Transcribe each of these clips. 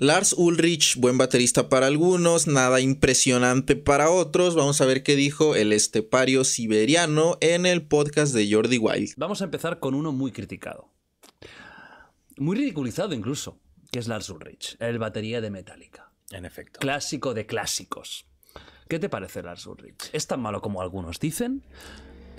Lars Ulrich, buen baterista para algunos, nada impresionante para otros. Vamos a ver qué dijo el estepario siberiano en el podcast de Jordi Wild. Vamos a empezar con uno muy criticado. Muy ridiculizado incluso, que es Lars Ulrich, el batería de Metallica. En efecto. Clásico de clásicos. ¿Qué te parece Lars Ulrich? ¿Es tan malo como algunos dicen?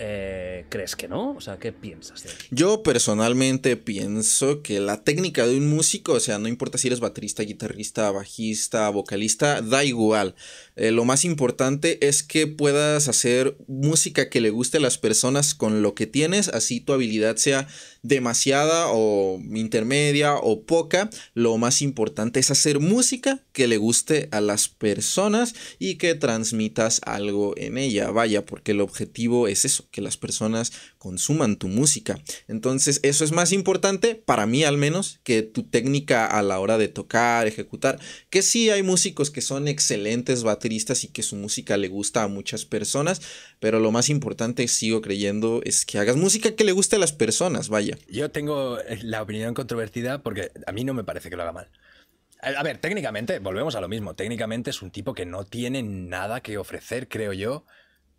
Eh, ¿Crees que no? O sea, ¿qué piensas? Yo personalmente pienso que la técnica de un músico, o sea, no importa si eres baterista, guitarrista, bajista, vocalista, da igual. Eh, lo más importante es que puedas hacer música que le guste a las personas con lo que tienes, así tu habilidad sea demasiada o intermedia o poca. Lo más importante es hacer música que le guste a las personas y que transmitas algo en ella. Vaya, porque el objetivo es eso que las personas consuman tu música. Entonces eso es más importante para mí al menos que tu técnica a la hora de tocar, ejecutar. Que sí hay músicos que son excelentes bateristas y que su música le gusta a muchas personas, pero lo más importante sigo creyendo es que hagas música que le guste a las personas, vaya. Yo tengo eh, la opinión controvertida porque a mí no me parece que lo haga mal. A ver, técnicamente, volvemos a lo mismo. Técnicamente es un tipo que no tiene nada que ofrecer, creo yo,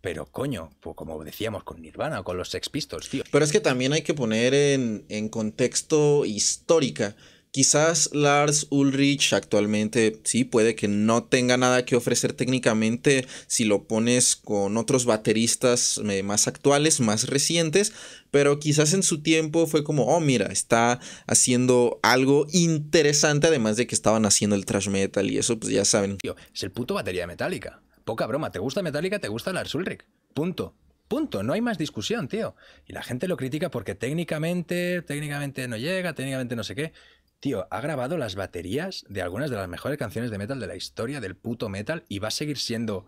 pero coño, pues, como decíamos con Nirvana o con los Sex Pistols, tío. Pero es que también hay que poner en, contexto histórica. Quizás Lars Ulrich actualmente sí puede que no tenga nada que ofrecer técnicamente si lo pones con otros bateristas eh, más actuales, más recientes, pero quizás en su tiempo fue como, oh mira, está haciendo algo interesante además de que estaban haciendo el trash metal y eso pues ya saben. es el puto batería metálica. Poca broma, ¿te gusta Metallica? ¿Te gusta Lars Ulrich? Punto. Punto, no hay más discusión, tío. Y la gente lo critica porque técnicamente, técnicamente no llega, técnicamente no sé qué. Tío, ha grabado las baterías de algunas de las mejores canciones de metal de la historia del puto metal y va a seguir siendo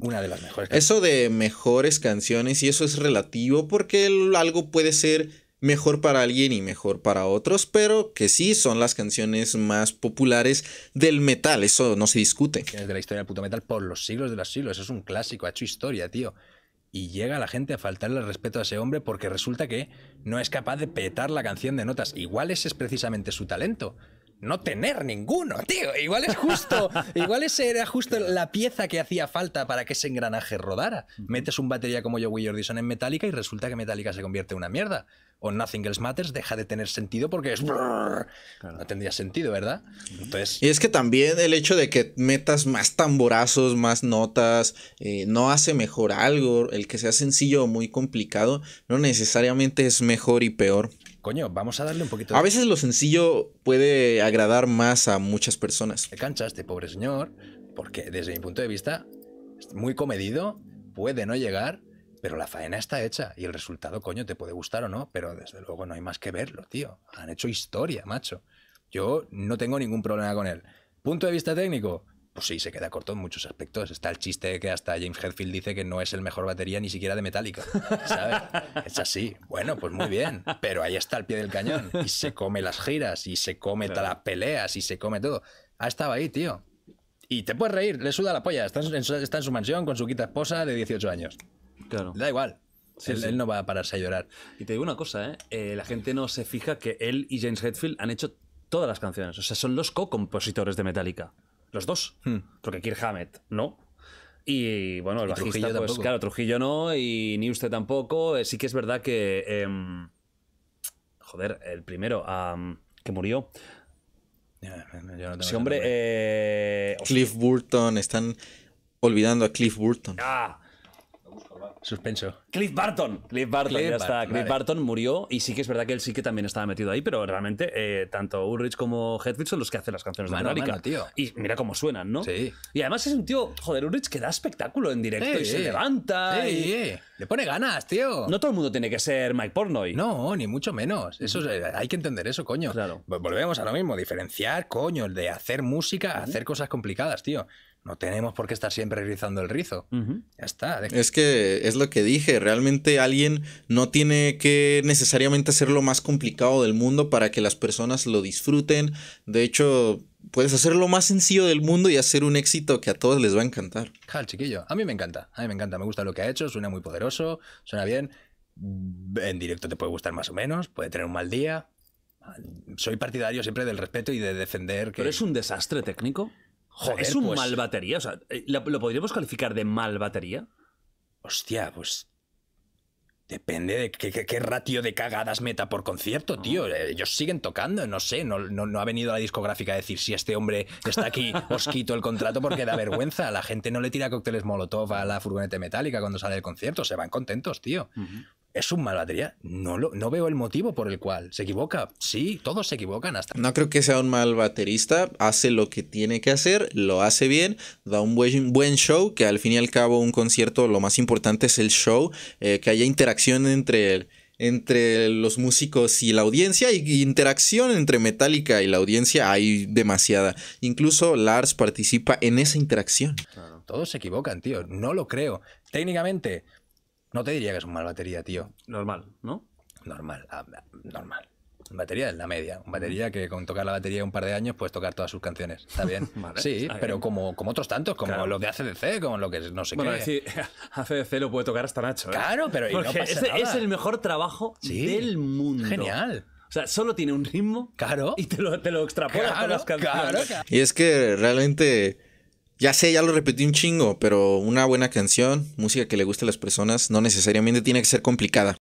una de las mejores. Eso de mejores canciones y eso es relativo porque algo puede ser mejor para alguien y mejor para otros, pero que sí son las canciones más populares del metal, eso no se discute. De la historia del puto metal por los siglos de los siglos, es un clásico, ha hecho historia, tío. Y llega la gente a faltarle el respeto a ese hombre porque resulta que no es capaz de petar la canción de notas. Igual ese es precisamente su talento no tener ninguno, tío. Igual es justo, igual ese era justo la pieza que hacía falta para que ese engranaje rodara. Metes un batería como Joey Jordison en Metallica y resulta que Metallica se convierte en una mierda. O Nothing Else Matters deja de tener sentido porque es... No tendría sentido, ¿verdad? Entonces... Y es que también el hecho de que metas más tamborazos, más notas, eh, no hace mejor algo. El que sea sencillo o muy complicado no necesariamente es mejor y peor coño, vamos a darle un poquito de... A veces lo sencillo puede agradar más a muchas personas. te cancha este pobre señor, porque desde mi punto de vista, es muy comedido, puede no llegar, pero la faena está hecha y el resultado, coño, te puede gustar o no, pero desde luego no hay más que verlo, tío. Han hecho historia, macho. Yo no tengo ningún problema con él. Punto de vista técnico, pues sí, se queda corto en muchos aspectos. Está el chiste que hasta James Hetfield dice que no es el mejor batería ni siquiera de Metallica, ¿sabes? es así. Bueno, pues muy bien, pero ahí está el pie del cañón y se come las giras y se come todas las peleas y se come todo. Ha estado ahí, tío. Y te puedes reír, le suda la polla. Está en, su, está mansión con su quita esposa de 18 años. Claro. Da igual. él, no va a pararse a llorar. Y te digo una cosa, ¿eh? eh, la gente no se fija que él y James Hetfield han hecho todas las canciones. O sea, son los co-compositores de Metallica. Los dos. Porque hmm. Kirk Hammett no. Y bueno, el bajista, Trujillo pues claro, Trujillo no y ni usted tampoco. Eh, sí que es verdad que. Em, joder, el primero que murió. hombre. Eh, Cliff Burton, están olvidando a Cliff Burton. Ah, Suspenso. Cliff Barton. Cliff Barton, ya está. Cliff Barton murió y sí que es verdad que él sí que también estaba metido ahí, pero realmente eh, tanto Ulrich como Hedwig son los que hacen las canciones de Y mira cómo suenan, ¿no? Sí. Y además es un tío, joder, Ulrich que da espectáculo en directo y se levanta. y... Le pone ganas, tío. No todo el mundo tiene que ser Mike Pornoy. No, ni mucho menos. Eso eh, hay que entender eso, coño. Claro. Volvemos a lo mismo, diferenciar, coño, de hacer música a hacer cosas complicadas, tío. No tenemos por qué estar siempre rizando el rizo. Ya está. Es que es lo que dije. Realmente alguien no tiene que necesariamente hacer lo más complicado del mundo para que las personas lo disfruten. De hecho, puedes hacer lo más sencillo del mundo y hacer un éxito que a todos les va a encantar. Jal, chiquillo. A mí me encanta. A mí me encanta. Me gusta lo que ha hecho. Suena muy poderoso. Suena bien. En directo te puede gustar más o menos. Puede tener un mal día. Soy partidario siempre del respeto y de defender que. ¿Pero es un desastre técnico? ¿Es un pues mal batería? O sea, eh, ¿lo podríamos calificar de mal batería? Hostia, pues Depende de qué, qué, ratio de cagadas meta por concierto, tío. Eh, ellos siguen tocando, no sé, no, no, ha venido la discográfica a decir si este hombre está aquí, os quito el contrato porque da vergüenza. La gente no le tira cócteles Molotov a la furgoneta metálica cuando sale el concierto, se van contentos, tío es un mal batería. No, lo, no veo el motivo por el cual se equivoca. Sí, todos se equivocan hasta. No creo que sea un mal baterista. Hace lo que tiene que hacer, lo hace bien, da un buen, show, que al fin y al cabo un concierto lo más importante es el show, eh, que haya interacción entre entre los músicos y la audiencia y interacción entre Metallica y la audiencia hay demasiada. Incluso Lars participa en esa interacción. Todos se equivocan, tío. No lo creo. Técnicamente, no te diría que es una mal batería, tío. Normal, ¿no? Normal, ah, normal. Batería es la media. Batería que con tocar la batería un par de años puedes tocar todas sus canciones. Está bien. sí, pero Como, como otros tantos, como los de ACDC, como lo que no sé bueno, qué. Decir, ACDC lo puede tocar hasta Nacho. ¿eh? Claro, pero es, el mejor trabajo del mundo. Genial. O sea, solo tiene un ritmo. Claro. Y te lo, te lo extrapolas las canciones. y es que realmente ya sé, ya lo repetí un chingo, pero una buena canción, música que le guste a las personas, no necesariamente tiene que ser complicada.